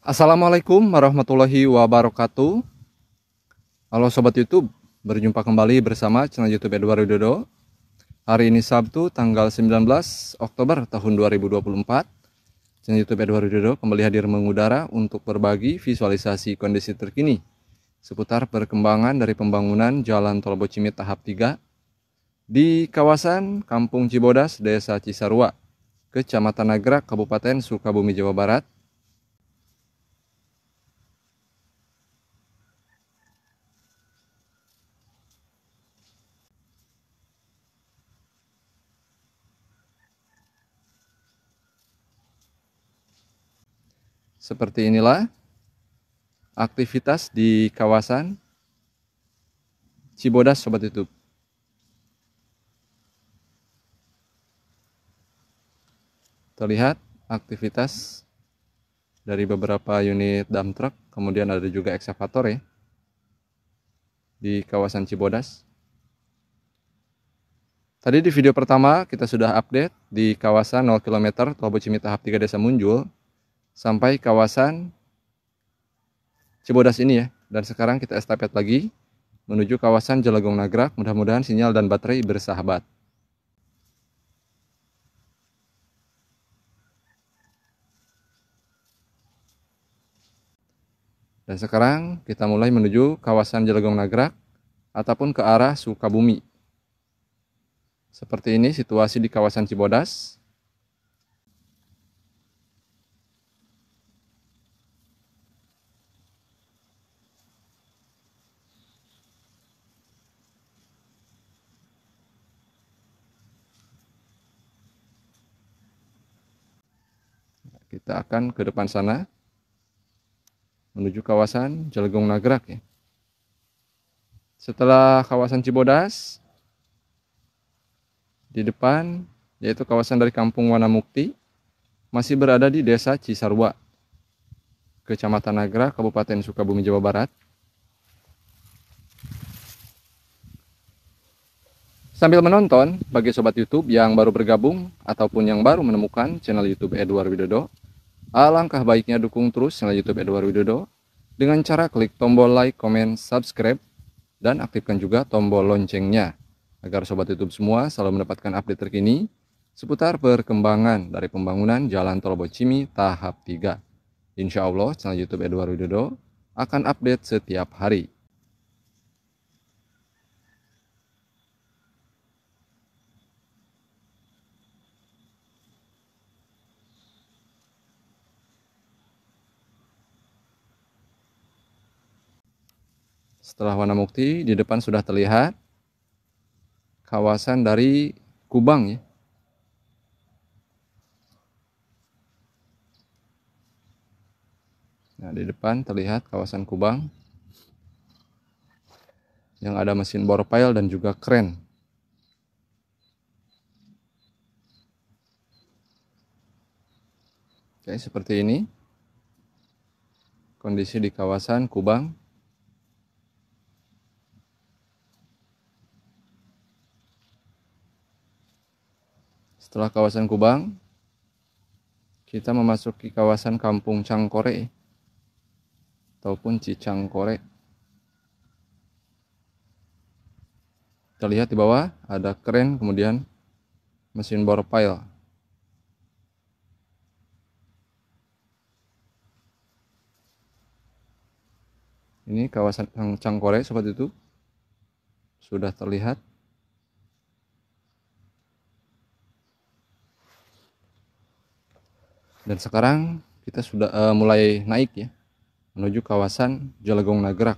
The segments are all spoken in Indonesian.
Assalamualaikum warahmatullahi wabarakatuh. Halo sobat YouTube, berjumpa kembali bersama channel YouTube Edward Widodo. Hari ini Sabtu tanggal 19 Oktober tahun 2024. Channel YouTube Edward Widodo kembali hadir mengudara untuk berbagi visualisasi kondisi terkini seputar perkembangan dari pembangunan Jalan Tol Bocimit tahap 3 di kawasan Kampung Cibodas, Desa Cisarua, Kecamatan Nagrak, Kabupaten Sukabumi, Jawa Barat Seperti inilah aktivitas di kawasan Cibodas Sobat YouTube. Terlihat aktivitas dari beberapa unit dump truck, kemudian ada juga ekskavator ya di kawasan Cibodas. Tadi di video pertama kita sudah update di kawasan 0 km Tobo tahap 3 Desa Munjul sampai kawasan Cibodas ini ya. Dan sekarang kita estafet lagi menuju kawasan Jelagong Nagrak. Mudah-mudahan sinyal dan baterai bersahabat. Dan sekarang kita mulai menuju kawasan Jelagong Nagrak ataupun ke arah Sukabumi. Seperti ini situasi di kawasan Cibodas. Kita akan ke depan sana menuju kawasan Jelegong Nagrak ya. Setelah kawasan Cibodas di depan yaitu kawasan dari Kampung Wanamukti masih berada di Desa Cisarwa, Kecamatan Nagra, Kabupaten Sukabumi, Jawa Barat. Sambil menonton, bagi sobat YouTube yang baru bergabung ataupun yang baru menemukan channel YouTube Edward Widodo, Alangkah baiknya dukung terus channel YouTube Edward Widodo dengan cara klik tombol like, comment, subscribe, dan aktifkan juga tombol loncengnya agar sobat YouTube semua selalu mendapatkan update terkini seputar perkembangan dari pembangunan Jalan Tol Bocimi tahap 3. Insya Allah channel YouTube Edward Widodo akan update setiap hari. Setelah warna Mukti di depan sudah terlihat kawasan dari Kubang ya. Nah, di depan terlihat kawasan Kubang yang ada mesin bor pile dan juga kren. Oke, seperti ini kondisi di kawasan Kubang. Setelah kawasan Kubang, kita memasuki kawasan Kampung Cangkore ataupun Cicangkore. Terlihat di bawah ada keren, kemudian mesin bor pile. Ini kawasan Cangkore seperti itu sudah terlihat Dan sekarang kita sudah uh, mulai naik ya menuju kawasan Jalagong Nagrak.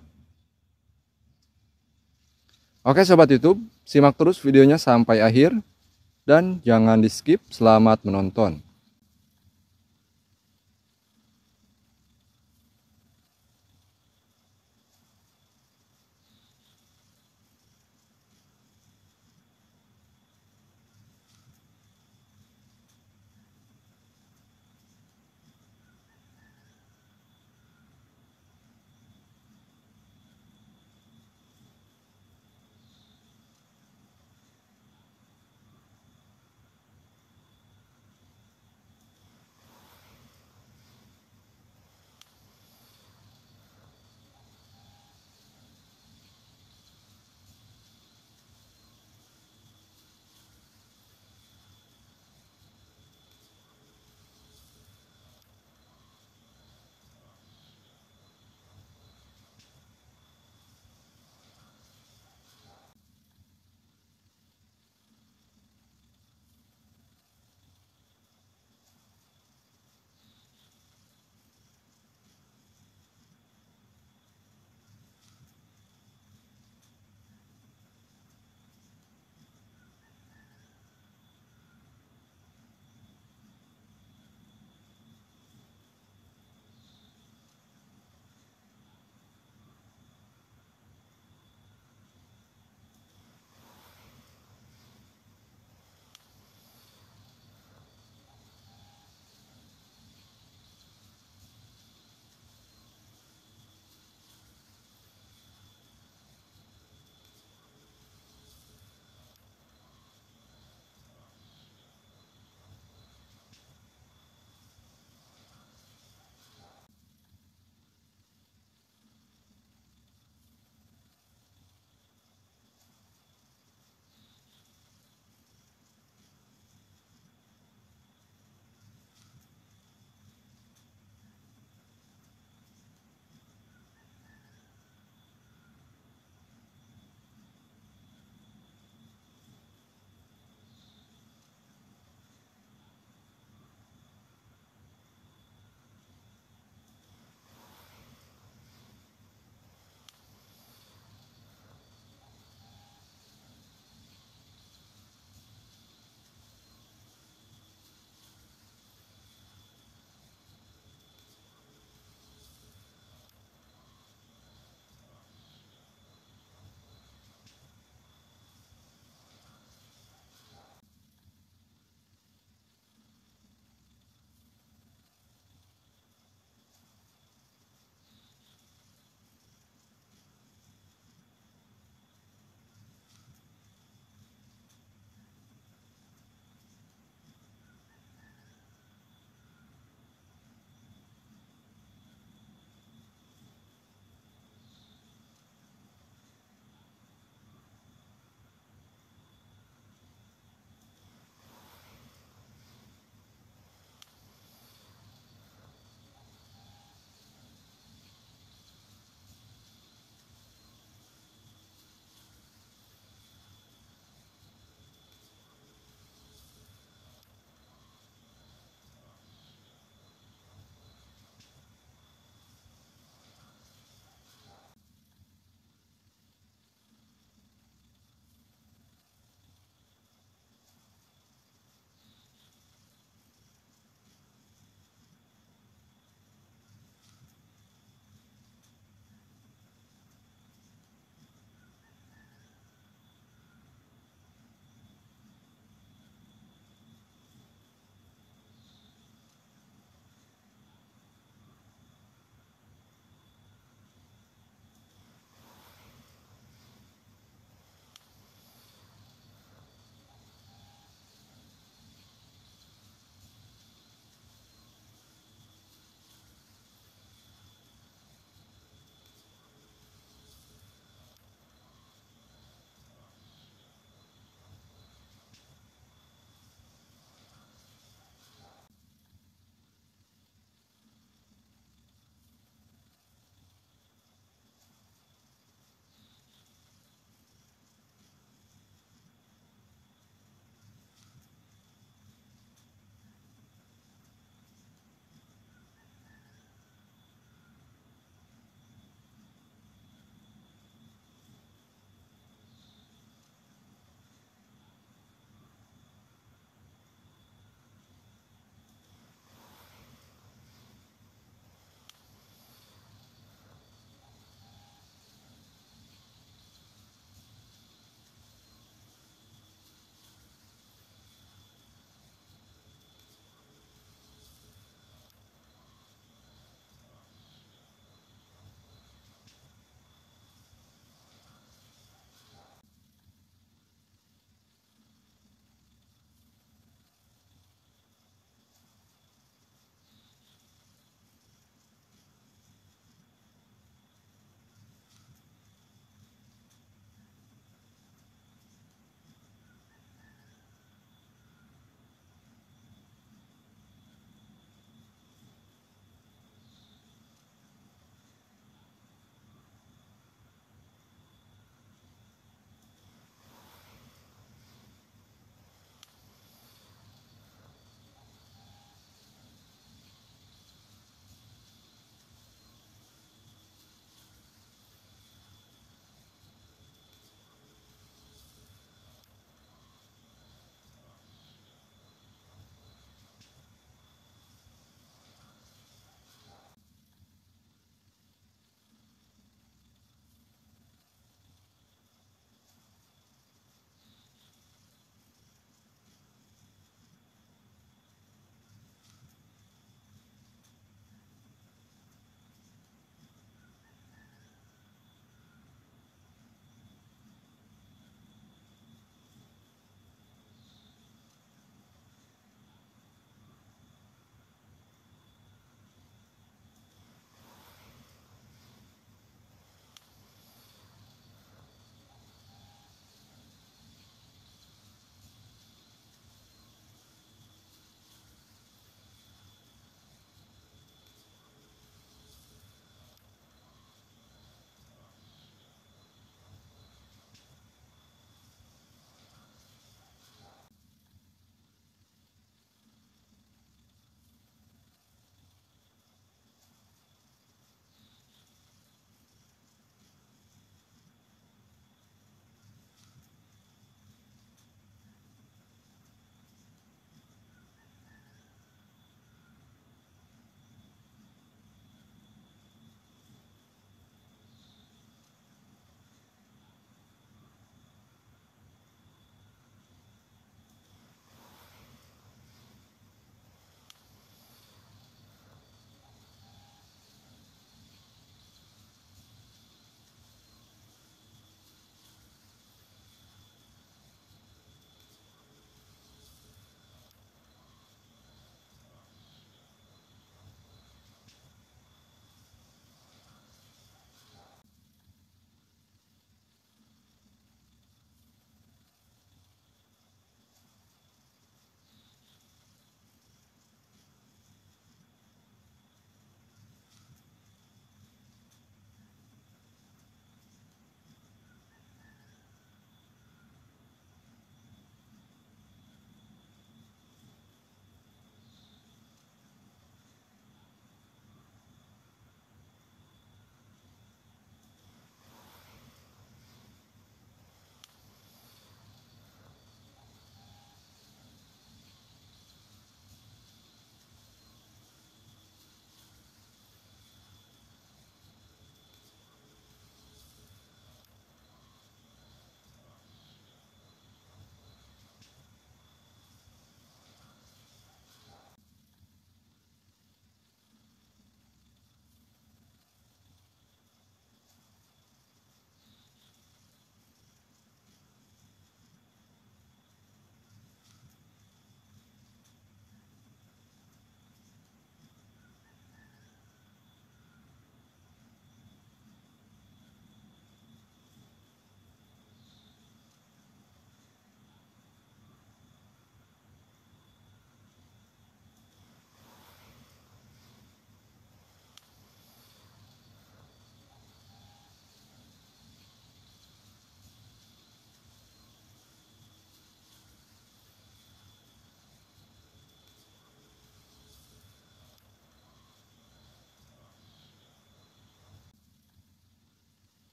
Oke sobat YouTube, simak terus videonya sampai akhir dan jangan di skip. Selamat menonton.